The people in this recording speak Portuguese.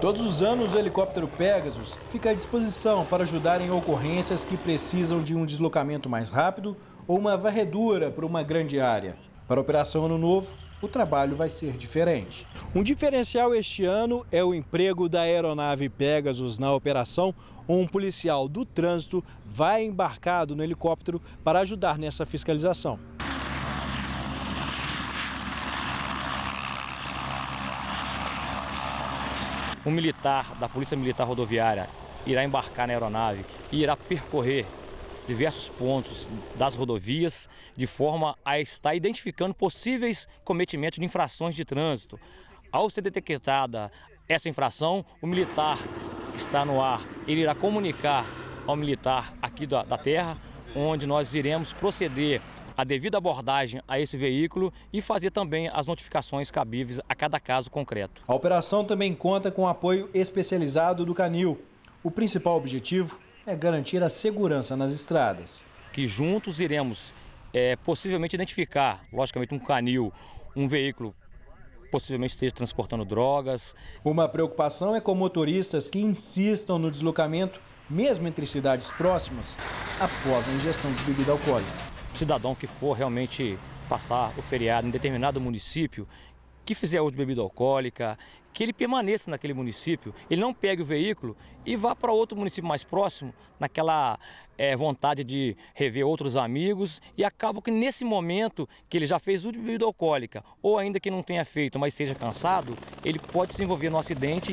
Todos os anos, o helicóptero Pegasus fica à disposição para ajudar em ocorrências que precisam de um deslocamento mais rápido ou uma varredura por uma grande área. Para a Operação Ano Novo, o trabalho vai ser diferente. Um diferencial este ano é o emprego da aeronave Pegasus na operação. Um policial do trânsito vai embarcado no helicóptero para ajudar nessa fiscalização. Um militar da Polícia Militar Rodoviária irá embarcar na aeronave e irá percorrer diversos pontos das rodovias de forma a estar identificando possíveis cometimentos de infrações de trânsito. Ao ser detectada essa infração, o militar que está no ar ele irá comunicar ao militar aqui da, da terra, onde nós iremos proceder a devida abordagem a esse veículo e fazer também as notificações cabíveis a cada caso concreto. A operação também conta com apoio especializado do Canil. O principal objetivo é garantir a segurança nas estradas. Que juntos iremos é, possivelmente identificar, logicamente, um canil, um veículo possivelmente esteja transportando drogas. Uma preocupação é com motoristas que insistam no deslocamento, mesmo entre cidades próximas, após a ingestão de bebida alcoólica cidadão que for realmente passar o feriado em determinado município, que fizer uso de bebida alcoólica, que ele permaneça naquele município, ele não pegue o veículo e vá para outro município mais próximo, naquela é, vontade de rever outros amigos, e acaba que nesse momento que ele já fez uso de bebida alcoólica, ou ainda que não tenha feito, mas seja cansado, ele pode se envolver no acidente